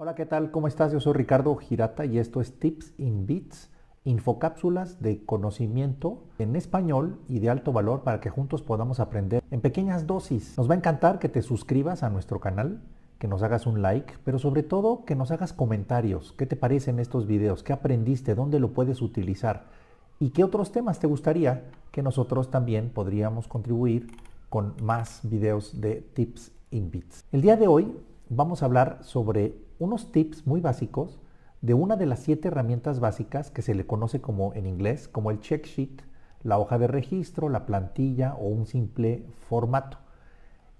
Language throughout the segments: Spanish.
Hola, ¿qué tal? ¿Cómo estás? Yo soy Ricardo Girata y esto es Tips in Bits, infocápsulas de conocimiento en español y de alto valor para que juntos podamos aprender en pequeñas dosis. Nos va a encantar que te suscribas a nuestro canal, que nos hagas un like, pero sobre todo que nos hagas comentarios. ¿Qué te parecen estos videos? ¿Qué aprendiste? ¿Dónde lo puedes utilizar? ¿Y qué otros temas te gustaría que nosotros también podríamos contribuir con más videos de Tips in Bits? El día de hoy vamos a hablar sobre unos tips muy básicos de una de las siete herramientas básicas que se le conoce como en inglés como el check sheet, la hoja de registro, la plantilla o un simple formato.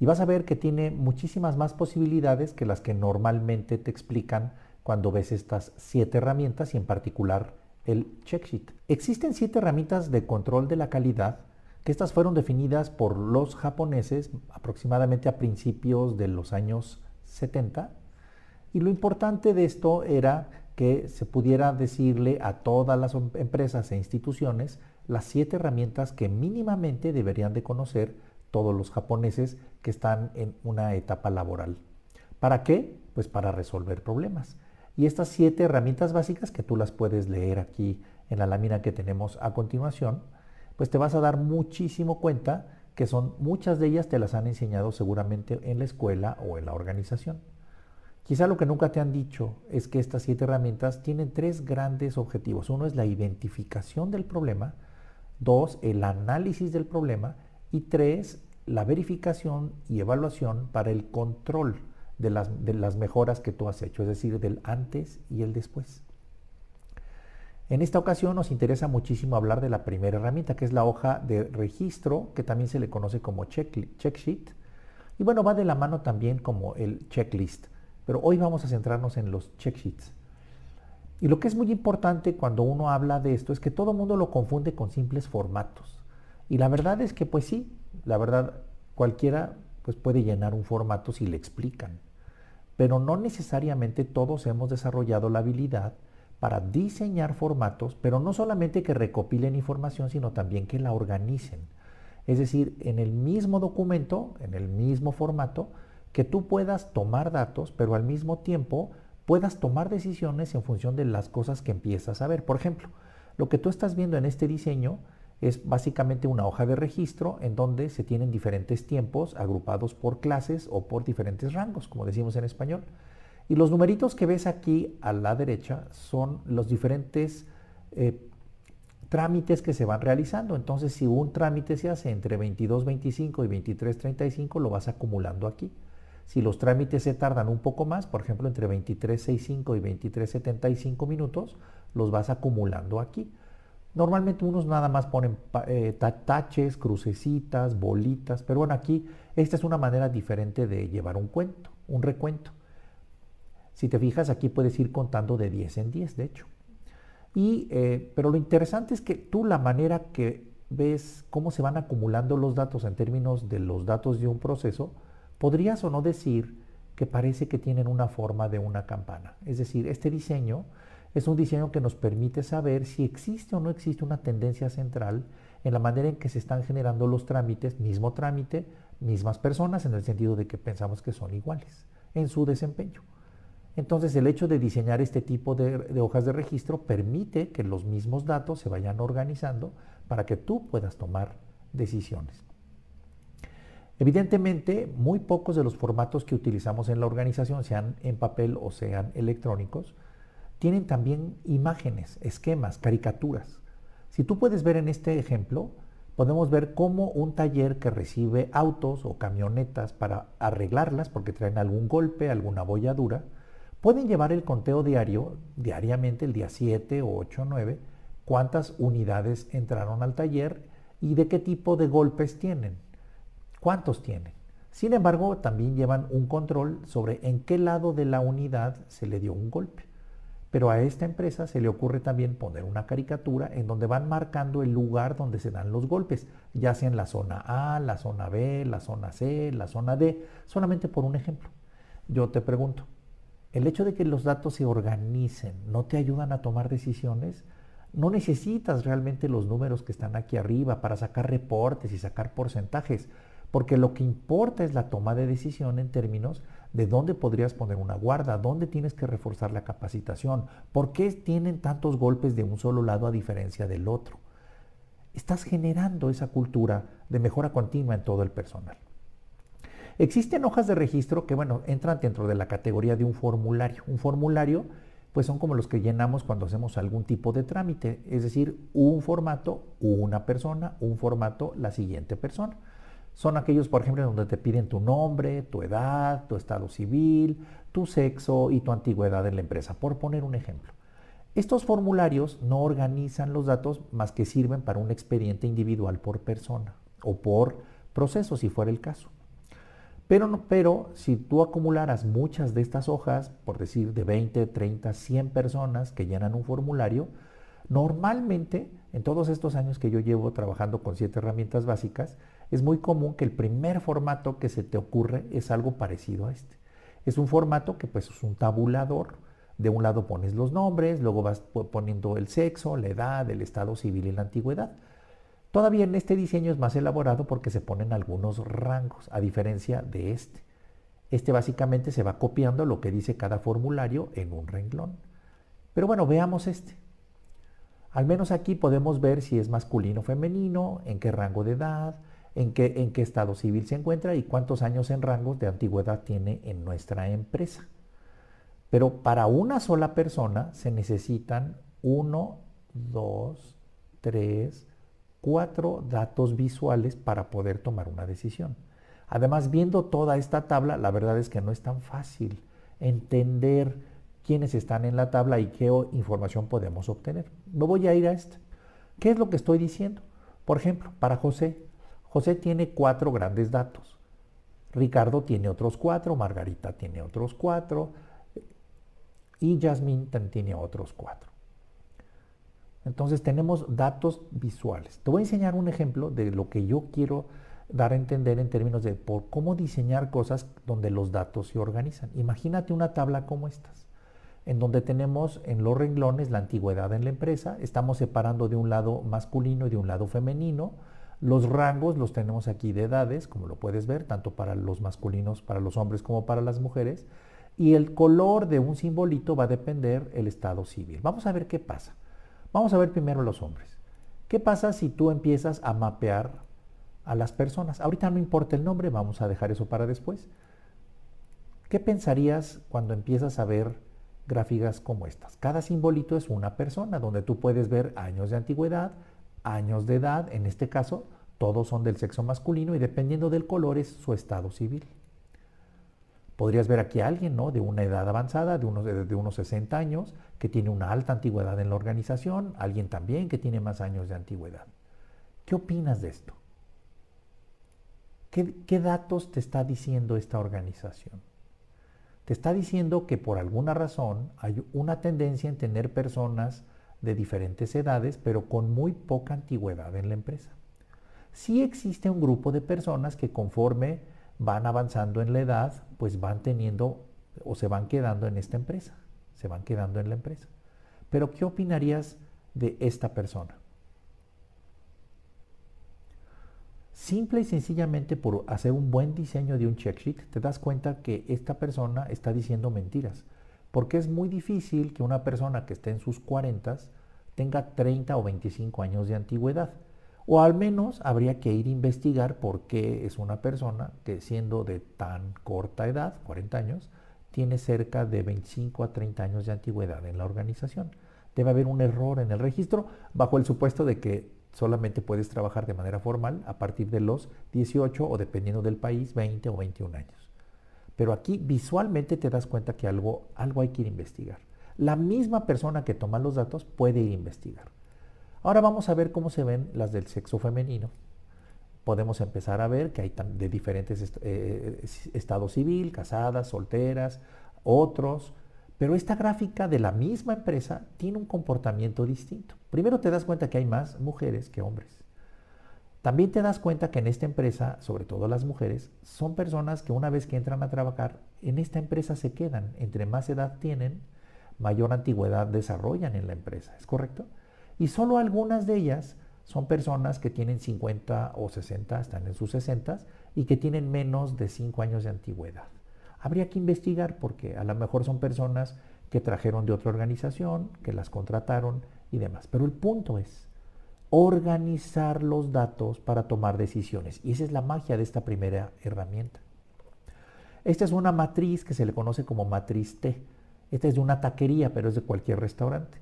Y vas a ver que tiene muchísimas más posibilidades que las que normalmente te explican cuando ves estas siete herramientas y en particular el check sheet. Existen siete herramientas de control de la calidad que estas fueron definidas por los japoneses aproximadamente a principios de los años 70 y lo importante de esto era que se pudiera decirle a todas las empresas e instituciones las siete herramientas que mínimamente deberían de conocer todos los japoneses que están en una etapa laboral. ¿Para qué? Pues para resolver problemas. Y estas siete herramientas básicas que tú las puedes leer aquí en la lámina que tenemos a continuación, pues te vas a dar muchísimo cuenta que son muchas de ellas te las han enseñado seguramente en la escuela o en la organización. Quizá lo que nunca te han dicho es que estas siete herramientas tienen tres grandes objetivos. Uno es la identificación del problema, dos, el análisis del problema y tres, la verificación y evaluación para el control de las, mejoras que tú has hecho, es decir, del antes y el después. En esta ocasión nos interesa muchísimo hablar de la primera herramienta, que es la hoja de registro, que también se le conoce como check sheet. Y bueno, va de la mano también como el checklist. Pero hoy vamos a centrarnos en los check sheets. Y lo que es muy importante cuando uno habla de esto es que todo el mundo lo confunde con simples formatos. Y la verdad es que pues sí, la verdad cualquiera pues puede llenar un formato si le explican. Pero no necesariamente todos hemos desarrollado la habilidad para diseñar formatos, pero no solamente que recopilen información, sino también que la organicen. Es decir, en el mismo documento, en el mismo formato, que tú puedas tomar datos, pero al mismo tiempo puedas tomar decisiones en función de las cosas que empiezas a ver. Por ejemplo, lo que tú estás viendo en este diseño es básicamente una hoja de registro en donde se tienen diferentes tiempos agrupados por clases o por diferentes rangos, como decimos en español. Y los numeritos que ves aquí a la derecha son los diferentes eh, trámites que se van realizando. Entonces, si un trámite se hace entre 22.25 y 23.35, lo vas acumulando aquí. Si los trámites se tardan un poco más, por ejemplo, entre 23.65 y 23.75 minutos, los vas acumulando aquí. Normalmente unos nada más ponen eh, taches, crucecitas, bolitas, pero bueno, aquí esta es una manera diferente de llevar un cuento, un recuento. Si te fijas, aquí puedes ir contando de 10 en 10, de hecho. Eh, pero lo interesante es que tú la manera que ves cómo se van acumulando los datos en términos de los datos de un proceso, podrías o no decir que parece que tienen una forma de una campana. Es decir, este diseño es un diseño que nos permite saber si existe o no existe una tendencia central en la manera en que se están generando los trámites, mismo trámite, mismas personas, en el sentido de que pensamos que son iguales en su desempeño. Entonces el hecho de diseñar este tipo de, de, hojas de registro permite que los mismos datos se vayan organizando para que tú puedas tomar decisiones. Evidentemente, muy pocos de los formatos que utilizamos en la organización, sean en papel o sean electrónicos, tienen también imágenes, esquemas, caricaturas. Si tú puedes ver en este ejemplo, podemos ver cómo un taller que recibe autos o camionetas para arreglarlas porque traen algún golpe, alguna bolladura, pueden llevar el conteo diario, diariamente el día 7 o 8 o 9, cuántas unidades entraron al taller y de qué tipo de golpes tienen. ¿Cuántos tienen? Sin embargo, también llevan un control sobre en qué lado de la unidad se le dio un golpe. Pero a esta empresa se le ocurre también poner una caricatura en donde van marcando el lugar donde se dan los golpes, ya sea en la zona A, la zona B, la zona C, la zona D, solamente por un ejemplo. Yo te pregunto, el hecho de que los datos se organicen no te ayudan a tomar decisiones, no necesitas realmente los números que están aquí arriba para sacar reportes y sacar porcentajes porque lo que importa es la toma de decisión en términos de dónde podrías poner una guarda, dónde tienes que reforzar la capacitación, por qué tienen tantos golpes de un solo lado a diferencia del otro. Estás generando esa cultura de mejora continua en todo el personal. Existen hojas de registro que, bueno, entran dentro de la categoría de un formulario. Un formulario, pues son como los que llenamos cuando hacemos algún tipo de trámite, es decir, un formato, una persona, un formato, la siguiente persona. Son aquellos, por ejemplo, donde te piden tu nombre, tu edad, tu estado civil, tu sexo y tu antigüedad en la empresa, por poner un ejemplo. Estos formularios no organizan los datos más que sirven para un expediente individual por persona o por proceso, si fuera el caso. Pero, pero, si tú acumularas muchas de estas hojas, por decir de 20, 30, 100 personas que llenan un formulario, Normalmente, en todos estos años que yo llevo trabajando con siete herramientas básicas, es muy común que el primer formato que se te ocurre es algo parecido a este. Es un formato que pues es un tabulador. De un lado pones los nombres, luego vas poniendo el sexo, la edad, el estado civil y la antigüedad. Todavía en este diseño es más elaborado porque se ponen algunos rangos, a diferencia de este. Este básicamente se va copiando lo que dice cada formulario en un renglón. Pero bueno, veamos este. Al menos aquí podemos ver si es masculino o femenino, en qué rango de edad, en qué, en qué estado civil se encuentra y cuántos años en rangos de antigüedad tiene en nuestra empresa. Pero para una sola persona se necesitan uno, dos, tres, cuatro datos visuales para poder tomar una decisión. Además, viendo toda esta tabla, la verdad es que no es tan fácil entender quiénes están en la tabla y qué información podemos obtener. No voy a ir a esto. ¿Qué es lo que estoy diciendo? Por ejemplo, para José, José tiene cuatro grandes datos. Ricardo tiene otros cuatro, Margarita tiene otros cuatro y Jasmine tiene otros cuatro. Entonces tenemos datos visuales. Te voy a enseñar un ejemplo de lo que yo quiero dar a entender en términos de por cómo diseñar cosas donde los datos se organizan. Imagínate una tabla como estas en donde tenemos en los renglones la antigüedad en la empresa, estamos separando de un lado masculino y de un lado femenino, los rangos los tenemos aquí de edades, como lo puedes ver, tanto para los masculinos, para los hombres como para las mujeres, y el color de un simbolito va a depender el estado civil. Vamos a ver qué pasa. Vamos a ver primero los hombres. ¿Qué pasa si tú empiezas a mapear a las personas? Ahorita no importa el nombre, vamos a dejar eso para después. ¿Qué pensarías cuando empiezas a ver gráficas como estas. Cada simbolito es una persona, donde tú puedes ver años de antigüedad, años de edad, en este caso todos son del sexo masculino y dependiendo del color es su estado civil. Podrías ver aquí a alguien ¿no? de una edad avanzada, de unos, de unos 60 años, que tiene una alta antigüedad en la organización, alguien también que tiene más años de antigüedad. ¿Qué opinas de esto? ¿Qué, qué datos te está diciendo esta organización? Te está diciendo que por alguna razón hay una tendencia en tener personas de diferentes edades, pero con muy poca antigüedad en la empresa. Sí existe un grupo de personas que conforme van avanzando en la edad, pues van teniendo o se van quedando en esta empresa, se van quedando en la empresa. Pero ¿qué opinarías de esta persona? Simple y sencillamente por hacer un buen diseño de un check sheet, te das cuenta que esta persona está diciendo mentiras. Porque es muy difícil que una persona que esté en sus 40 tenga 30 o 25 años de antigüedad. O al menos habría que ir a investigar por qué es una persona que siendo de tan corta edad, 40 años, tiene cerca de 25 a 30 años de antigüedad en la organización. Debe haber un error en el registro bajo el supuesto de que solamente puedes trabajar de manera formal a partir de los 18 o dependiendo del país, 20 o 21 años. Pero aquí visualmente te das cuenta que algo, algo hay que ir a investigar. La misma persona que toma los datos puede ir a investigar. Ahora vamos a ver cómo se ven las del sexo femenino. Podemos empezar a ver que hay de diferentes estados eh, eh, estado civil, casadas, solteras, otros, pero esta gráfica de la misma empresa tiene un comportamiento distinto. Primero te das cuenta que hay más mujeres que hombres. También te das cuenta que en esta empresa, sobre todo las mujeres, son personas que una vez que entran a trabajar, en esta empresa se quedan. Entre más edad tienen, mayor antigüedad desarrollan en la empresa, ¿es correcto? Y solo algunas de ellas son personas que tienen 50 o 60, están en sus 60 y que tienen menos de 5 años de antigüedad habría que investigar porque a lo mejor son personas que trajeron de otra organización, que las contrataron y demás. Pero el punto es organizar los datos para tomar decisiones. Y esa es la magia de esta primera herramienta. Esta es una matriz que se le conoce como matriz T. Esta es de una taquería, pero es de cualquier restaurante.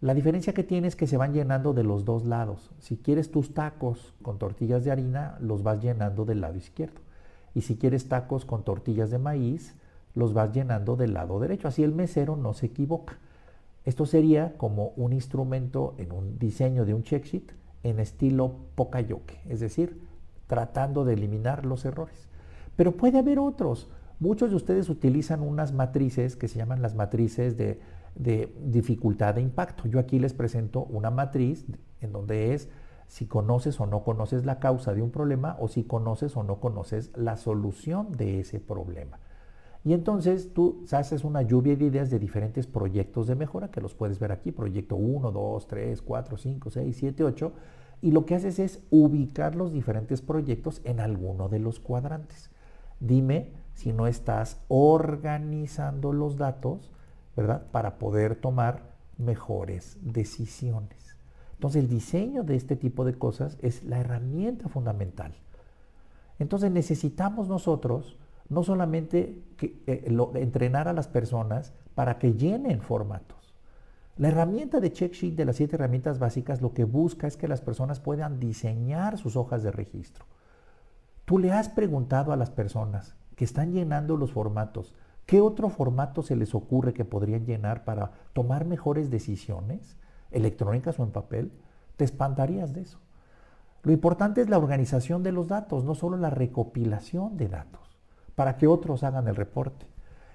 La diferencia que tiene es que se van llenando de los dos lados. Si quieres tus tacos con tortillas de harina, los vas llenando del lado izquierdo. Y si quieres tacos con tortillas de maíz, los vas llenando del lado derecho. Así el mesero no se equivoca. Esto sería como un instrumento en un diseño de un check sheet en estilo Pocayoke, es decir, tratando de eliminar los errores. Pero puede haber otros. Muchos de ustedes utilizan unas matrices que se llaman las matrices de dificultad de impacto. Yo aquí les presento una matriz en donde es si conoces o no conoces la causa de un problema o si conoces o no conoces la solución de ese problema. Y entonces tú haces una lluvia de ideas de diferentes proyectos de mejora que los puedes ver aquí, proyecto 1, 2, 3, 4, 5, 6, 7, 8, y lo que haces es ubicar los diferentes proyectos en alguno de los cuadrantes. Dime si no estás organizando los datos, ¿verdad? Para poder tomar mejores decisiones. Entonces el diseño de este tipo de cosas es la herramienta fundamental. Entonces necesitamos nosotros no solamente eh, entrenar a las personas para que llenen formatos. La herramienta de check sheet de las siete herramientas básicas lo que busca es que las personas puedan diseñar sus hojas de registro. Tú le has preguntado a las personas que están llenando los formatos, ¿qué otro formato se les ocurre que podrían llenar para tomar mejores decisiones? electrónicas o en papel, te espantarías de eso. Lo importante es la organización de los datos, no solo la recopilación de datos, para que otros hagan el reporte.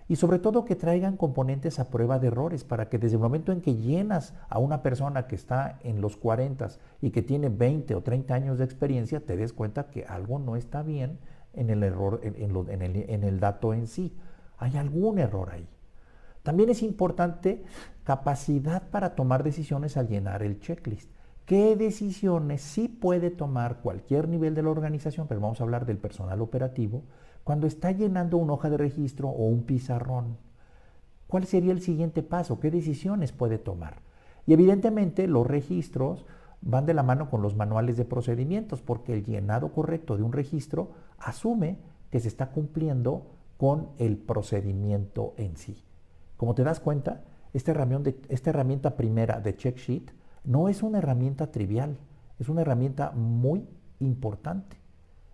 Y sobre todo que traigan componentes a prueba de errores, para que desde el momento en que llenas a una persona que está en los 40 y que tiene 20 o 30 años de experiencia, te des cuenta que algo no está bien en el, error, en, en el dato en sí. Hay algún error ahí. También es importante capacidad para tomar decisiones al llenar el checklist. ¿Qué decisiones sí puede tomar cualquier nivel de la organización? Pero vamos a hablar del personal operativo. Cuando está llenando una hoja de registro o un pizarrón, ¿cuál sería el siguiente paso? ¿Qué decisiones puede tomar? Y evidentemente los registros van de la mano con los manuales de procedimientos, porque el llenado correcto de un registro asume que se está cumpliendo con el procedimiento en sí. Como te das cuenta, este esta herramienta, primera de check sheet no es una herramienta trivial, es una herramienta muy importante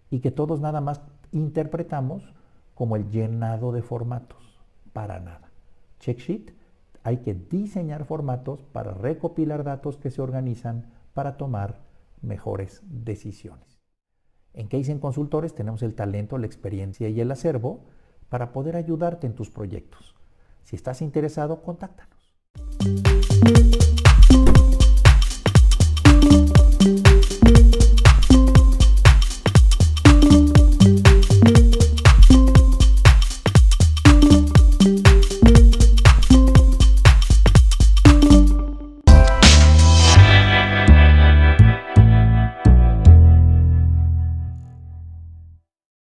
y que todos nada más interpretamos como el llenado de formatos, para nada. Check sheet, hay que diseñar formatos para recopilar datos que se organizan para tomar mejores decisiones. En Case Consultores tenemos el talento, la experiencia y el acervo para poder ayudarte en tus proyectos. Si estás interesado, contáctanos.